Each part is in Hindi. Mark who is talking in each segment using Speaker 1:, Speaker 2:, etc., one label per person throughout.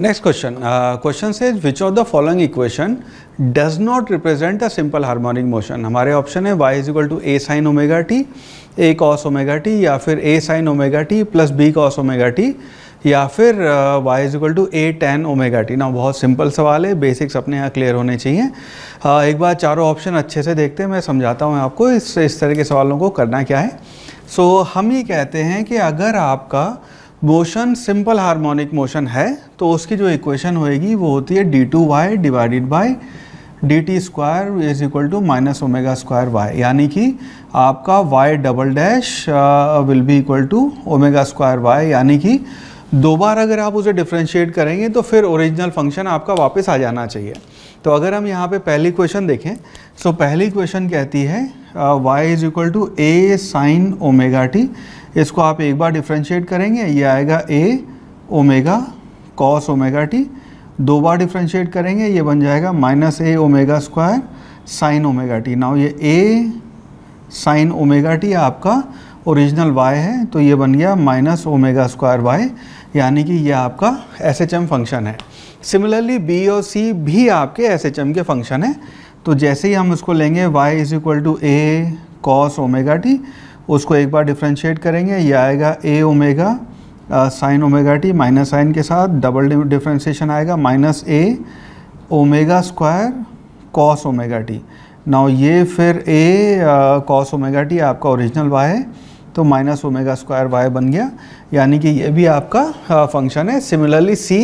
Speaker 1: नेक्स्ट क्वेश्चन क्वेश्चन से which of the following equation does not represent a simple harmonic motion हमारे ऑप्शन है y is equal to a sine omega t a cos omega t या फिर a sine omega t plus b cos omega t या फिर uh, y is equal to a tan omega t ना बहुत सिंपल सवाल है बेसिक्स अपने यहाँ क्लियर होने चाहिए uh, एक बार चारों ऑप्शन अच्छे से देखते हैं मैं समझाता हूँ आपको इस इस तरह के सवालों को करना क्या है सो so, हम ये कहते हैं कि अगर आपका मोशन सिंपल हार्मोनिक मोशन है तो उसकी जो इक्वेशन होएगी वो होती है d two y divided by d t square is equal to minus omega square y यानी कि आपका y double dash will be equal to omega square y यानी कि दो बार अगर आप उसे डिफ्रेंशिएट करेंगे तो फिर ओरिजिनल फंक्शन आपका वापस आ जाना चाहिए तो अगर हम यहाँ पे पहली क्वेश्चन देखें सो तो पहली क्वेश्चन कहती है y is equal to a sine omega t इसको आप एक बार डिफ्रेंशिएट करेंगे ये आएगा a omega cos omega t दो बार डिफ्रेंशिएट करेंगे ये बन जाएगा minus a omega square sine omega t now ये ए साइन ओमेगा टी आपका ओरिजिनल वाई है तो ये बन गया माइनस ओमेगा स्क्वायर वाई यानी कि ये आपका एस फंक्शन है सिमिलरली बी और सी भी आपके एस के फंक्शन है तो जैसे ही हम उसको लेंगे y is equal to a cos omega t उसको एक बार डिफ्रेंशिएट करेंगे ये आएगा a omega sine omega t minus sine के साथ डबल डिफ्रेंशिएशन आएगा minus a omega square cos omega t now ये फिर ए कॉस ओमेगा टी आपका ओरिजिनल वाई है तो माइनस ओमेगा स्क्वायर वाई बन गया यानी कि ये भी आपका फंक्शन है सिमिलरली सी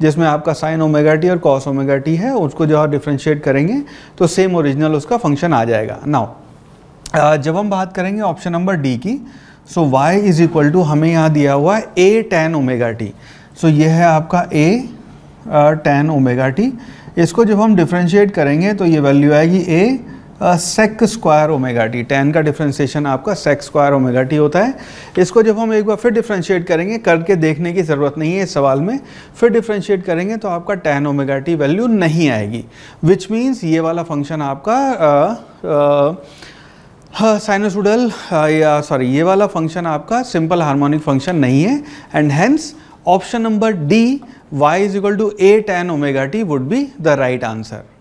Speaker 1: जिसमें आपका साइन ओमेगा टी और कॉस ओमेगा टी है उसको जो है डिफ्रेंशिएट करेंगे तो सेम ओरिजिनल उसका फंक्शन आ जाएगा नाउ जब हम बात करेंगे ऑप्शन नंबर डी की so y is equal to हमें यहाँ दिया हुआ है a tan omega t so ये है आपका ए टेन ओमेगा टी इसको जब हम डिफ्रेंशिएट करेंगे तो ये वैल्यू आएगी a sec square omega t tan का डिफ्रेंशिएशन आपका सेक स्क्वायर ओमेगा टी होता है इसको जब हम एक बार फिर डिफ्रेंशिएट करेंगे करके देखने की ज़रूरत नहीं है इस सवाल में फिर डिफ्रेंशिएट करेंगे तो आपका टेन ओमेगा टी वैल्यू नहीं आएगी विच मीन्स ये वाला फंक्शन आपका साइनोसुडल या सॉरी ये वाला फंक्शन आपका सिंपल हारमोनिक फंक्शन नहीं है and hence option number D y is equal to a tan omega t would be the right answer